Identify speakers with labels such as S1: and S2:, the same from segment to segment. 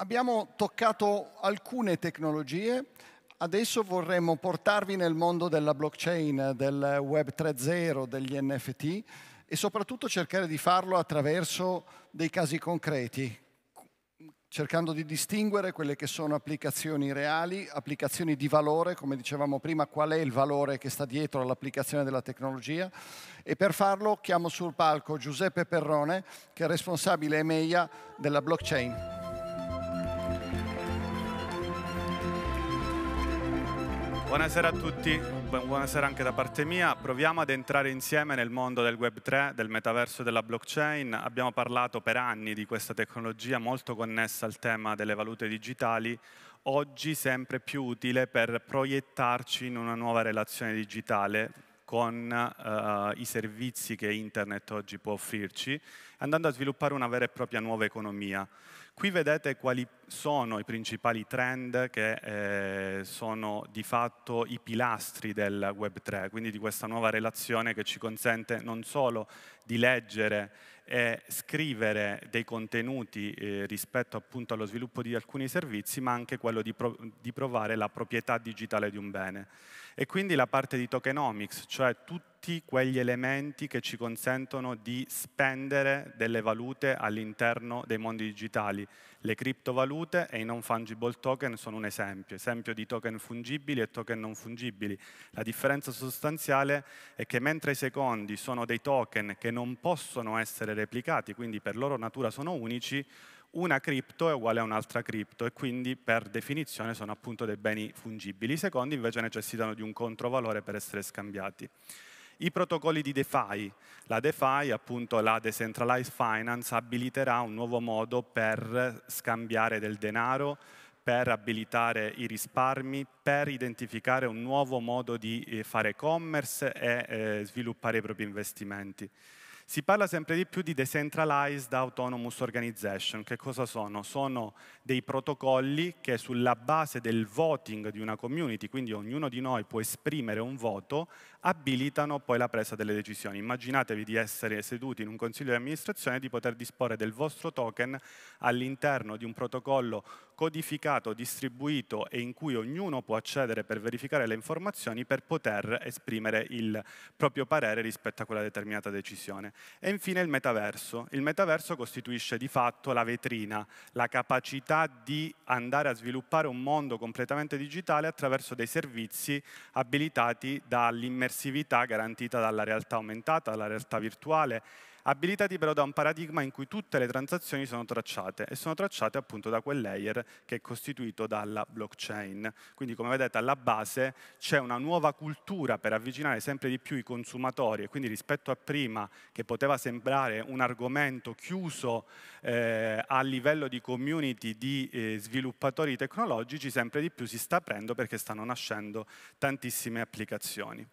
S1: Abbiamo toccato alcune tecnologie, adesso vorremmo portarvi nel mondo della blockchain, del Web 3.0, degli NFT e soprattutto cercare di farlo attraverso dei casi concreti, cercando di distinguere quelle che sono applicazioni reali, applicazioni di valore, come dicevamo prima, qual è il valore che sta dietro all'applicazione della tecnologia e per farlo chiamo sul palco Giuseppe Perrone, che è responsabile EMEIA della blockchain. Buonasera a tutti, buonasera anche da parte mia. Proviamo ad entrare insieme nel mondo del Web3, del metaverso e della blockchain. Abbiamo parlato per anni di questa tecnologia molto connessa al tema delle valute digitali, oggi sempre più utile per proiettarci in una nuova relazione digitale con uh, i servizi che Internet oggi può offrirci andando a sviluppare una vera e propria nuova economia. Qui vedete quali sono i principali trend che eh, sono di fatto i pilastri del Web3, quindi di questa nuova relazione che ci consente non solo di leggere e scrivere dei contenuti eh, rispetto appunto allo sviluppo di alcuni servizi, ma anche quello di, pro di provare la proprietà digitale di un bene. E quindi la parte di tokenomics, cioè tutto tutti quegli elementi che ci consentono di spendere delle valute all'interno dei mondi digitali. Le criptovalute e i non fungible token sono un esempio, esempio di token fungibili e token non fungibili. La differenza sostanziale è che mentre i secondi sono dei token che non possono essere replicati, quindi per loro natura sono unici, una cripto è uguale a un'altra cripto e quindi per definizione sono appunto dei beni fungibili. I secondi invece necessitano di un controvalore per essere scambiati. I protocolli di DeFi. La DeFi, appunto la Decentralized Finance, abiliterà un nuovo modo per scambiare del denaro, per abilitare i risparmi, per identificare un nuovo modo di eh, fare commerce e eh, sviluppare i propri investimenti. Si parla sempre di più di Decentralized Autonomous Organization. Che cosa sono? Sono dei protocolli che sulla base del voting di una community, quindi ognuno di noi può esprimere un voto, abilitano poi la presa delle decisioni. Immaginatevi di essere seduti in un consiglio di amministrazione e di poter disporre del vostro token all'interno di un protocollo codificato, distribuito e in cui ognuno può accedere per verificare le informazioni per poter esprimere il proprio parere rispetto a quella determinata decisione. E infine il metaverso. Il metaverso costituisce di fatto la vetrina, la capacità di andare a sviluppare un mondo completamente digitale attraverso dei servizi abilitati dall'immersione immersività garantita dalla realtà aumentata, dalla realtà virtuale, abilitati però da un paradigma in cui tutte le transazioni sono tracciate e sono tracciate appunto da quel layer che è costituito dalla blockchain. Quindi come vedete alla base c'è una nuova cultura per avvicinare sempre di più i consumatori e quindi rispetto a prima che poteva sembrare un argomento chiuso eh, a livello di community di eh, sviluppatori tecnologici, sempre di più si sta aprendo perché stanno nascendo tantissime applicazioni.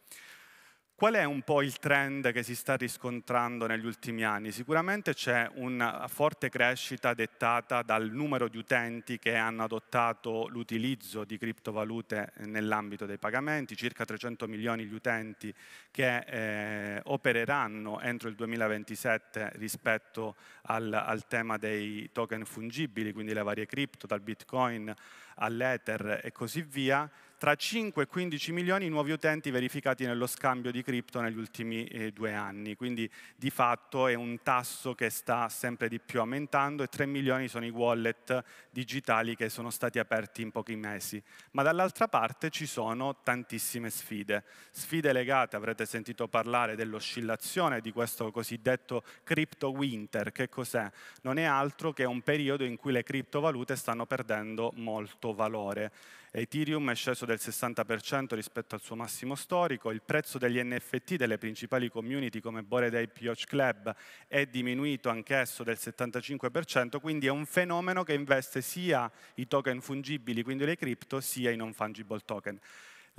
S1: Qual è un po' il trend che si sta riscontrando negli ultimi anni? Sicuramente c'è una forte crescita dettata dal numero di utenti che hanno adottato l'utilizzo di criptovalute nell'ambito dei pagamenti, circa 300 milioni di utenti che eh, opereranno entro il 2027 rispetto al, al tema dei token fungibili, quindi le varie cripto, dal bitcoin all'Ether e così via, tra 5 e 15 milioni nuovi utenti verificati nello scambio di cripto negli ultimi eh, due anni, quindi di fatto è un tasso che sta sempre di più aumentando e 3 milioni sono i wallet digitali che sono stati aperti in pochi mesi. Ma dall'altra parte ci sono tantissime sfide, sfide legate, avrete sentito parlare dell'oscillazione di questo cosiddetto crypto winter, che cos'è? Non è altro che un periodo in cui le criptovalute stanno perdendo molto alto valore. Ethereum è sceso del 60% rispetto al suo massimo storico, il prezzo degli NFT delle principali community come Bored Ape Yacht Club è diminuito anch'esso del 75%, quindi è un fenomeno che investe sia i token fungibili, quindi le cripto, sia i non fungible token.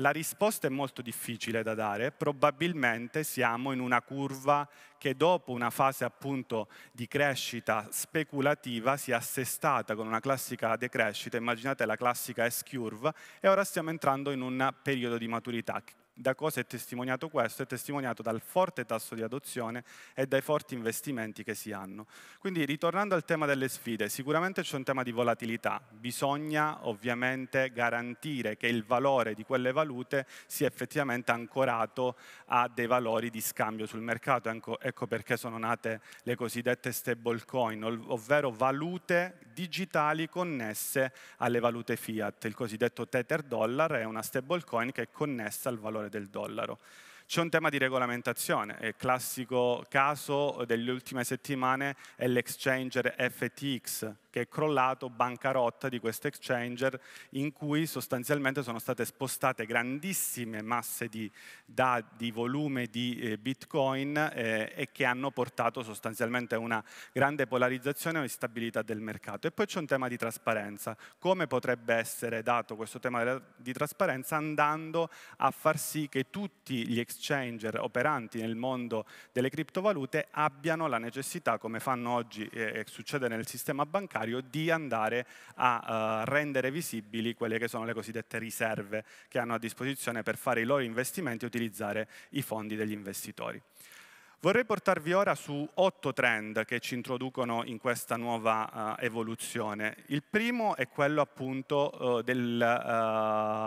S1: La risposta è molto difficile da dare, probabilmente siamo in una curva che dopo una fase appunto di crescita speculativa si è assestata con una classica decrescita, immaginate la classica S-curve, e ora stiamo entrando in un periodo di maturità da cosa è testimoniato questo? È testimoniato dal forte tasso di adozione e dai forti investimenti che si hanno. Quindi ritornando al tema delle sfide, sicuramente c'è un tema di volatilità. Bisogna ovviamente garantire che il valore di quelle valute sia effettivamente ancorato a dei valori di scambio sul mercato. Ecco, ecco perché sono nate le cosiddette stable coin, ovvero valute digitali connesse alle valute fiat. Il cosiddetto tether dollar è una stablecoin che è connessa al valore del dollaro. C'è un tema di regolamentazione, il classico caso delle ultime settimane è l'exchanger FTX che è crollato, bancarotta di questo exchanger in cui sostanzialmente sono state spostate grandissime masse di, da, di volume di eh, bitcoin eh, e che hanno portato sostanzialmente a una grande polarizzazione e instabilità del mercato. E poi c'è un tema di trasparenza, come potrebbe essere dato questo tema di trasparenza andando a far sì che tutti gli exchanger exchanger operanti nel mondo delle criptovalute abbiano la necessità, come fanno oggi e eh, succede nel sistema bancario, di andare a eh, rendere visibili quelle che sono le cosiddette riserve che hanno a disposizione per fare i loro investimenti e utilizzare i fondi degli investitori. Vorrei portarvi ora su otto trend che ci introducono in questa nuova uh, evoluzione. Il primo è quello appunto uh, del,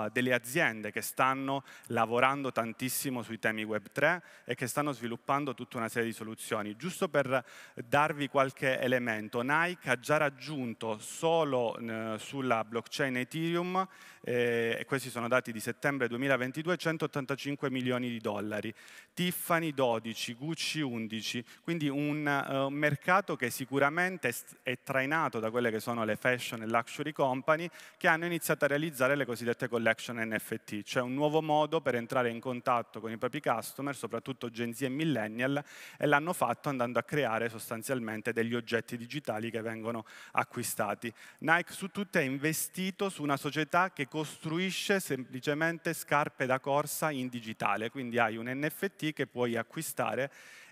S1: uh, delle aziende che stanno lavorando tantissimo sui temi Web3 e che stanno sviluppando tutta una serie di soluzioni. Giusto per darvi qualche elemento, Nike ha già raggiunto solo sulla blockchain Ethereum, eh, e questi sono dati di settembre 2022, 185 milioni di dollari. Tiffany 12, Gucci 10-11, quindi un uh, mercato che sicuramente è trainato da quelle che sono le fashion e luxury company che hanno iniziato a realizzare le cosiddette collection NFT, cioè un nuovo modo per entrare in contatto con i propri customer, soprattutto Gen Z e millennial, e l'hanno fatto andando a creare sostanzialmente degli oggetti digitali che vengono acquistati. Nike su tutte è investito su una società che costruisce semplicemente scarpe da corsa in digitale, quindi hai un NFT che puoi acquistare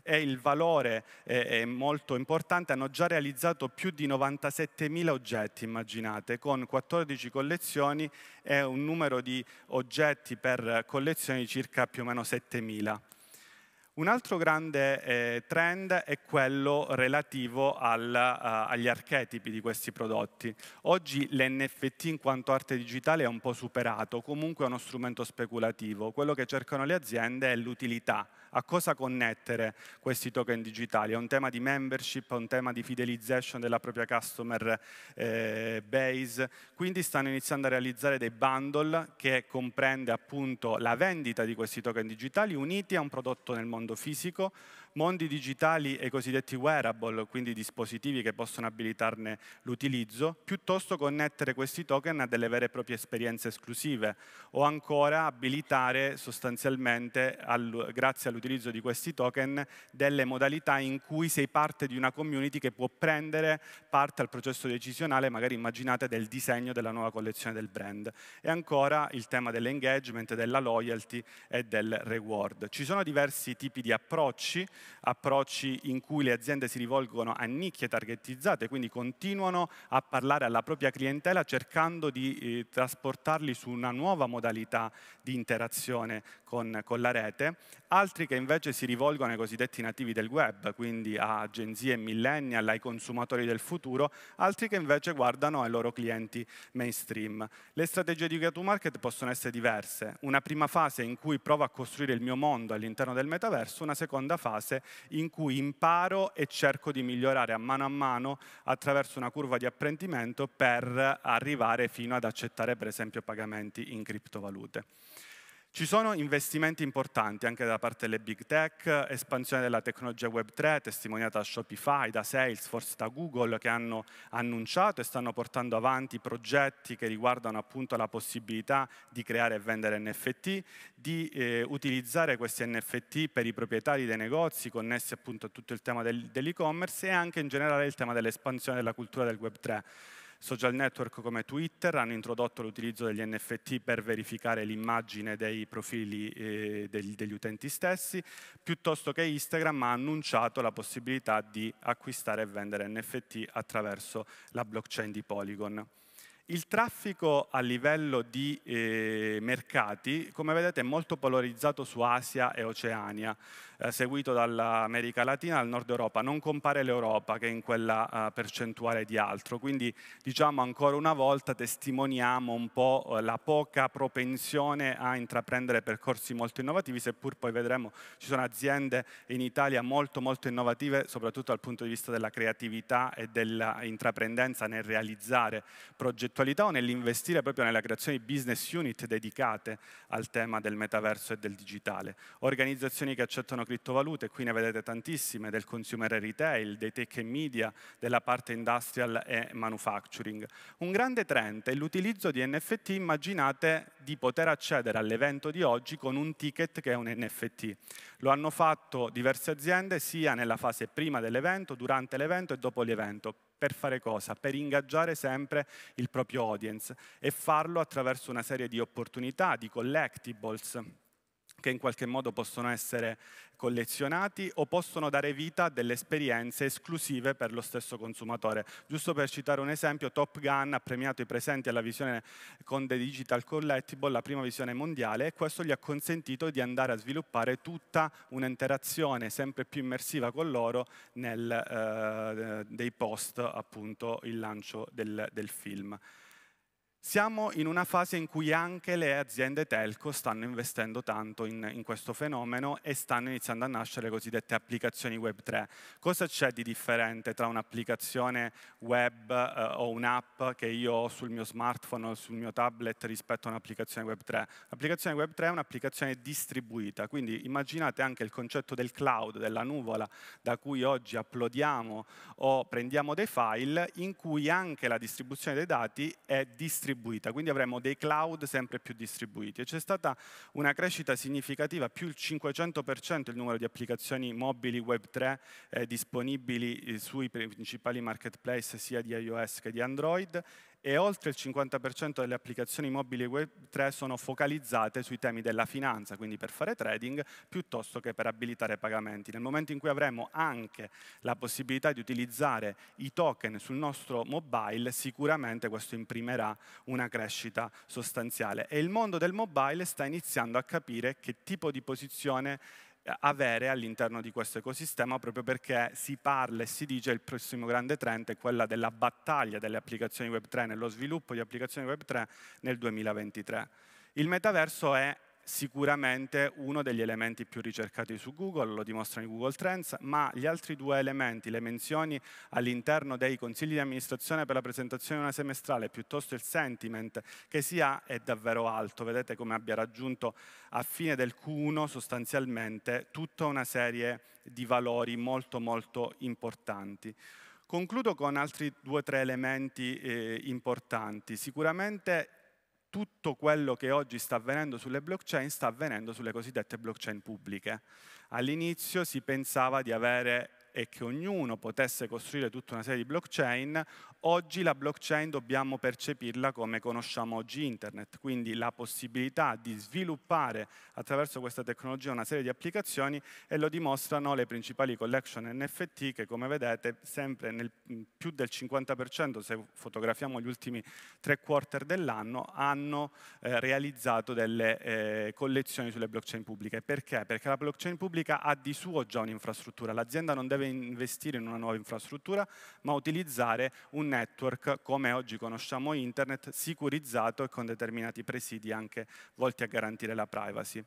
S1: e il valore eh, è, molto importante, hanno già realizzato più di 97.000 oggetti, immaginate, con 14 collezioni e un numero di oggetti per collezioni di circa più o meno 7.000. Un altro grande eh, trend è quello relativo al, uh, agli archetipi di questi prodotti. Oggi l'NFT in quanto arte digitale è un po' superato, comunque è uno strumento speculativo. Quello che cercano le aziende è l'utilità, a cosa connettere questi token digitali. È un tema di membership, è un tema di fidelization della propria customer eh, base, quindi stanno iniziando a realizzare dei bundle che comprende appunto la vendita di questi token digitali uniti a un prodotto nel mondo fisico, mondi digitali e cosiddetti wearable, quindi dispositivi che possono abilitarne l'utilizzo, piuttosto connettere questi token a delle vere e proprie esperienze esclusive o ancora abilitare sostanzialmente, al, grazie all'utilizzo di questi token, delle modalità in cui sei parte di una community che può prendere parte al processo decisionale, magari immaginate del disegno della nuova collezione del brand. E ancora il tema dell'engagement, della loyalty e del reward. Ci sono diversi tipi di approcci, approcci in cui le aziende si rivolgono a nicchie targettizzate, quindi continuano a parlare alla propria clientela cercando di eh, trasportarli su una nuova modalità di interazione con, con la rete, altri che invece si rivolgono ai cosiddetti nativi del web, quindi a agenzie millennial, ai consumatori del futuro, altri che invece guardano ai loro clienti mainstream. Le strategie di go-to-market possono essere diverse, una prima fase in cui provo a costruire il mio mondo all'interno del metaverso, una seconda fase fase in cui imparo e cerco di migliorare a mano a mano attraverso una curva di apprendimento per arrivare fino ad accettare per esempio pagamenti in criptovalute. Ci sono investimenti importanti anche da parte delle big tech, espansione della tecnologia web 3, testimoniata da Shopify, da Salesforce, da Google, che hanno annunciato e stanno portando avanti progetti che riguardano appunto la possibilità di creare e vendere NFT, di eh, utilizzare questi NFT per i proprietari dei negozi connessi appunto a tutto il tema del, dell'e-commerce e anche in generale il tema dell'espansione della cultura del web 3 Social network come Twitter hanno introdotto l'utilizzo degli NFT per verificare l'immagine dei profili eh, degli, degli utenti stessi, piuttosto che Instagram ha annunciato la possibilità di acquistare e vendere NFT attraverso la blockchain di Polygon. Il traffico a livello di eh, mercati, come vedete, è molto polarizzato su Asia e Oceania. Eh, seguito dall'America Latina al Nord Europa. Non compare l'Europa che è in quella eh, percentuale di altro, quindi diciamo ancora una volta testimoniamo un po' eh, la poca propensione a intraprendere percorsi molto innovativi, seppur poi vedremo ci sono aziende in Italia molto molto innovative, soprattutto dal punto di vista della creatività e dell'intraprendenza nel realizzare progettualità o nell'investire proprio nella creazione di business unit dedicate al tema del metaverso e del digitale. Organizzazioni che accettano criptovalute, qui ne vedete tantissime, del consumer retail, dei tech e media, della parte industrial e manufacturing. Un grande trend è l'utilizzo di NFT, immaginate di poter accedere all'evento di oggi con un ticket che è un NFT. Lo hanno fatto diverse aziende sia nella fase prima dell'evento, durante l'evento e dopo l'evento. Per fare cosa? Per ingaggiare sempre il proprio audience e farlo attraverso una serie di opportunità, di collectibles, che in qualche modo possono essere collezionati o possono dare vita a delle esperienze esclusive per lo stesso consumatore. Giusto per citare un esempio, Top Gun ha premiato i presenti alla visione con The Digital Collectible, la prima visione mondiale, e questo gli ha consentito di andare a sviluppare tutta un'interazione sempre più immersiva con loro nel, eh, dei post appunto il lancio del, del film. Siamo in una fase in cui anche le aziende telco stanno investendo tanto in, in, questo fenomeno e stanno iniziando a nascere le cosiddette applicazioni web 3. Cosa c'è di differente tra un'applicazione web eh, o un'app che io ho sul mio smartphone o sul mio tablet rispetto a un'applicazione web 3? L'applicazione web 3 è un'applicazione distribuita, quindi immaginate anche il concetto del cloud, della nuvola da cui oggi uploadiamo o prendiamo dei file in cui anche la distribuzione dei dati è distribuita distribuita, quindi avremo dei cloud sempre più distribuiti. c'è stata una crescita significativa, più il 500% il numero di applicazioni mobili Web3 eh, disponibili eh, sui principali marketplace sia di iOS che di Android e oltre il 50% delle applicazioni mobili web 3 sono focalizzate sui temi della finanza, quindi per fare trading, piuttosto che per abilitare pagamenti. Nel momento in cui avremo anche la possibilità di utilizzare i token sul nostro mobile, sicuramente questo imprimerà una crescita sostanziale. E il mondo del mobile sta iniziando a capire che tipo di posizione avere all'interno di questo ecosistema proprio perché si parla e si dice il prossimo grande trend è quella della battaglia delle applicazioni Web3 nello sviluppo di applicazioni Web3 nel 2023. Il metaverso è sicuramente uno degli elementi più ricercati su Google, lo dimostrano i Google Trends, ma gli altri due elementi, le menzioni all'interno dei consigli di amministrazione per la presentazione di una semestrale, piuttosto il sentiment che si ha, è davvero alto. Vedete come abbia raggiunto a fine del Q1 sostanzialmente tutta una serie di valori molto molto importanti. Concludo con altri due o tre elementi eh, importanti. Sicuramente tutto quello che oggi sta avvenendo sulle blockchain sta avvenendo sulle cosiddette blockchain pubbliche. All'inizio si pensava di avere e che ognuno potesse costruire tutta una serie di blockchain, oggi la blockchain dobbiamo percepirla come conosciamo oggi internet, quindi la possibilità di sviluppare attraverso questa tecnologia una serie di applicazioni e lo dimostrano le principali collection NFT che come vedete sempre nel mm, più del 50%, se fotografiamo gli ultimi tre quarter dell'anno, hanno eh, realizzato delle eh, collezioni sulle blockchain pubbliche. Perché? Perché la blockchain pubblica ha di suo già un'infrastruttura, l'azienda non deve investire in una nuova infrastruttura, ma utilizzare un network come oggi conosciamo internet, sicurizzato e con determinati presidi anche volti a garantire la privacy.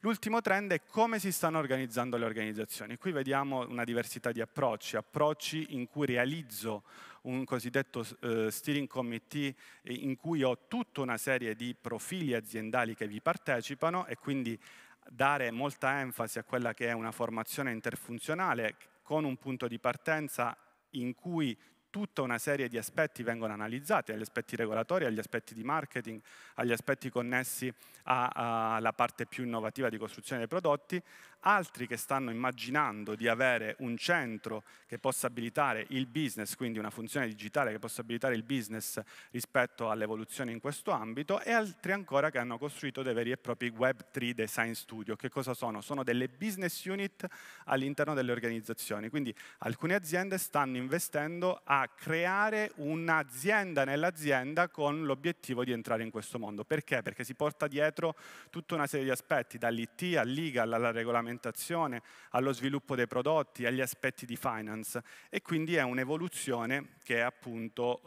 S1: L'ultimo trend è come si stanno organizzando le organizzazioni. Qui vediamo una diversità di approcci, approcci in cui realizzo un cosiddetto eh, steering committee eh, in cui ho tutta una serie di profili aziendali che vi partecipano e quindi dare molta enfasi a quella che è una formazione interfunzionale con un punto di partenza in cui tutta una serie di aspetti vengono analizzati, agli aspetti regolatori, agli aspetti di marketing, agli aspetti connessi alla parte più innovativa di costruzione dei prodotti, altri che stanno immaginando di avere un centro che possa abilitare il business, quindi una funzione digitale che possa abilitare il business rispetto all'evoluzione in questo ambito, e altri ancora che hanno costruito dei veri e propri Web3 Design Studio. Che cosa sono? Sono delle business unit all'interno delle organizzazioni. Quindi alcune aziende stanno investendo a creare un'azienda nell'azienda con l'obiettivo di entrare in questo mondo. Perché? Perché si porta dietro tutta una serie di aspetti, dall'IT all'IGA, alla regolamentazione, regolamentazione, allo sviluppo dei prodotti, agli aspetti di finance e quindi è un'evoluzione che appunto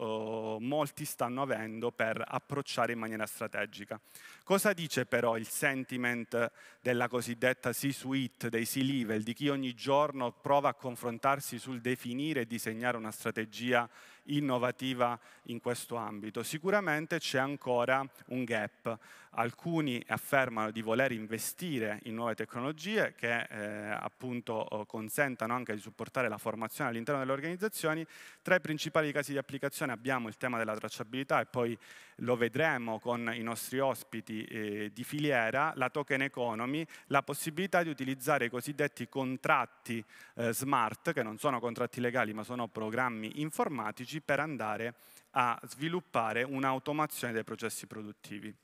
S1: eh, molti stanno avendo per approcciare in maniera strategica. Cosa dice però il sentiment della cosiddetta C-suite, dei C-level, di chi ogni giorno prova a confrontarsi sul definire e disegnare una strategia innovativa in questo ambito. Sicuramente c'è ancora un gap. Alcuni affermano di voler investire in nuove tecnologie che eh, appunto eh, consentano anche di supportare la formazione all'interno delle organizzazioni. Tra i principali casi di applicazione abbiamo il tema della tracciabilità e poi lo vedremo con i nostri ospiti eh, di filiera, la token economy, la possibilità di utilizzare i cosiddetti contratti eh, smart, che non sono contratti legali ma sono programmi informatici, linguaggi per andare a sviluppare un'automazione dei processi produttivi.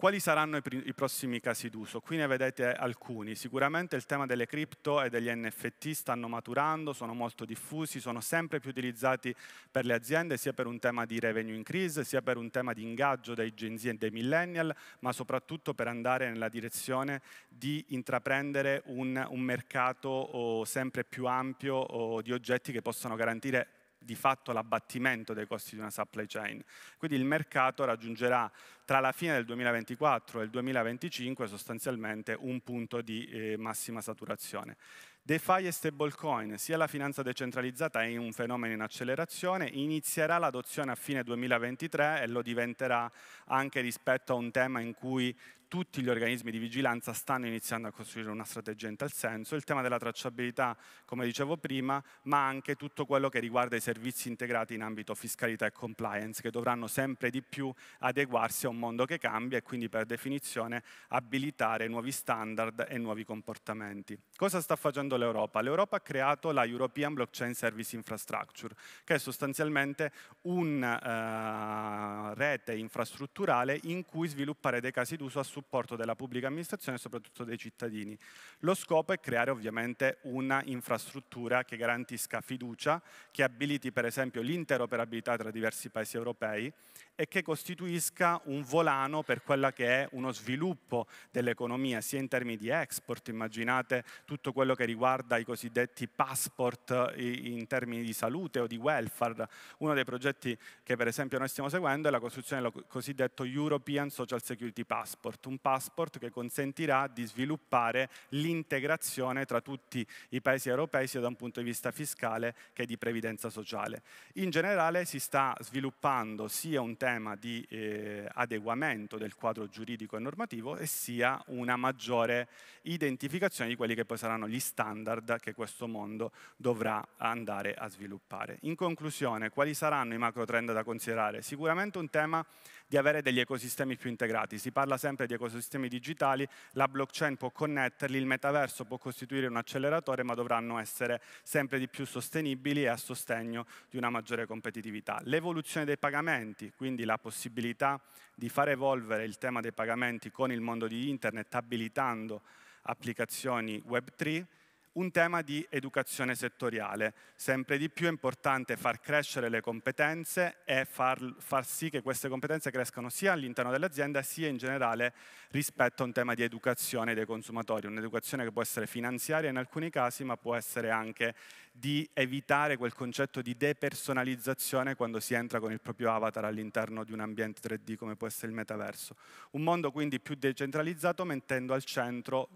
S1: Quali saranno i, i, prossimi casi d'uso? Qui ne vedete alcuni. Sicuramente il tema delle cripto e degli NFT stanno maturando, sono molto diffusi, sono sempre più utilizzati per le aziende sia per un tema di revenue increase, sia per un tema di ingaggio dei Gen Z e dei millennial, ma soprattutto per andare nella direzione di intraprendere un, un mercato oh, sempre più ampio oh, di oggetti che possano garantire di fatto l'abbattimento dei costi di una supply chain. Quindi il mercato raggiungerà tra la fine del 2024 e il 2025 sostanzialmente un punto di eh, massima saturazione. DeFi e stablecoin, sia la finanza decentralizzata è un fenomeno in accelerazione, inizierà l'adozione a fine 2023 e lo diventerà anche rispetto a un tema in cui tutti gli organismi di vigilanza stanno iniziando a costruire una strategia in tal senso, il tema della tracciabilità, come dicevo prima, ma anche tutto quello che riguarda i servizi integrati in ambito fiscalità e compliance, che dovranno sempre di più adeguarsi a un mondo che cambia e quindi per definizione abilitare nuovi standard e nuovi comportamenti. Cosa sta facendo l'Europa? L'Europa ha creato la European Blockchain Service Infrastructure, che è sostanzialmente una uh, eh, rete infrastrutturale in cui sviluppare dei casi d'uso assolutamente supporto della pubblica amministrazione e soprattutto dei cittadini. Lo scopo è creare ovviamente una infrastruttura che garantisca fiducia, che abiliti per esempio l'interoperabilità tra diversi paesi europei e che costituisca un volano per quella che è uno sviluppo dell'economia, sia in termini di export, immaginate tutto quello che riguarda i cosiddetti passport in termini di salute o di welfare. Uno dei progetti che per esempio noi stiamo seguendo è la costruzione del cosiddetto European Social Security Passport, un passport che consentirà di sviluppare l'integrazione tra tutti i paesi europei sia da un punto di vista fiscale che di previdenza sociale. In generale si sta sviluppando sia un tema di eh, adeguamento del quadro giuridico e normativo e sia una maggiore identificazione di quelli che poi saranno gli standard che questo mondo dovrà andare a sviluppare. In conclusione, quali saranno i macro trend da considerare? Sicuramente un tema di avere degli ecosistemi più integrati. Si parla sempre di ecosistemi digitali, la blockchain può connetterli, il metaverso può costituire un acceleratore, ma dovranno essere sempre di più sostenibili e a sostegno di una maggiore competitività. L'evoluzione dei pagamenti, quindi la possibilità di far evolvere il tema dei pagamenti con il mondo di internet, abilitando applicazioni Web3, un tema di educazione settoriale. Sempre di più è importante far crescere le competenze e far, far sì che queste competenze crescano sia all'interno dell'azienda sia in generale rispetto a un tema di educazione dei consumatori, un'educazione che può essere finanziaria in alcuni casi ma può essere anche di evitare quel concetto di depersonalizzazione quando si entra con il proprio avatar all'interno di un ambiente 3D come può essere il metaverso. Un mondo quindi più decentralizzato mettendo al centro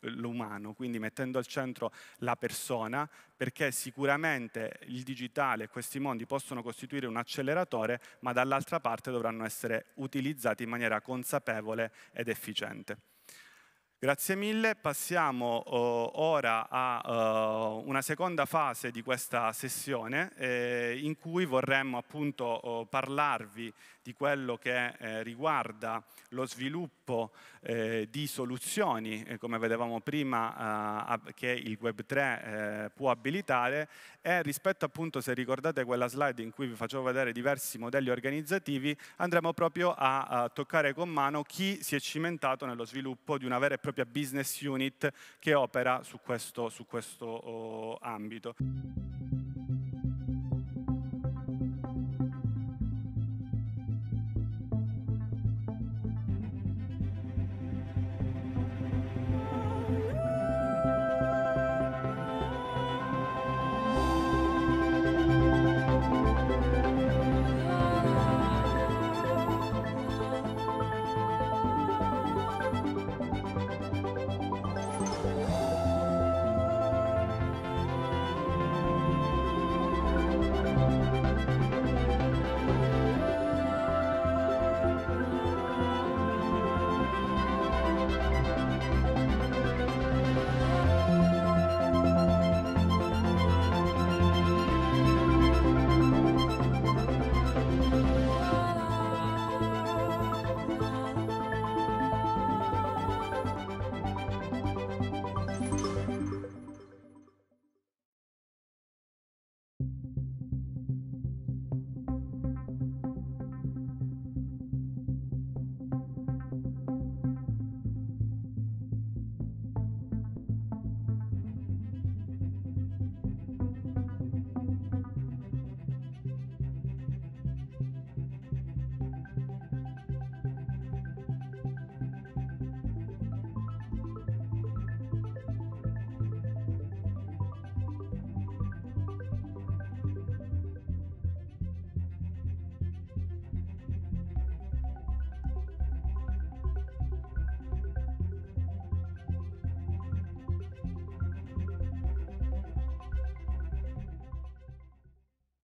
S1: l'umano, quindi mettendo al centro la persona, perché sicuramente il digitale e questi mondi possono costituire un acceleratore, ma dall'altra parte dovranno essere utilizzati in maniera consapevole ed efficiente. Grazie mille, passiamo uh, ora a uh, una seconda fase di questa sessione eh, in cui vorremmo appunto uh, parlarvi di quello che eh, riguarda lo sviluppo eh, di soluzioni, come vedevamo prima che il Web3 può abilitare e rispetto appunto se ricordate quella slide in cui vi facevo vedere diversi modelli organizzativi andremo proprio a, a toccare con mano chi si è cimentato nello sviluppo di una vera e propria propria business unit che opera su questo, su questo oh, ambito.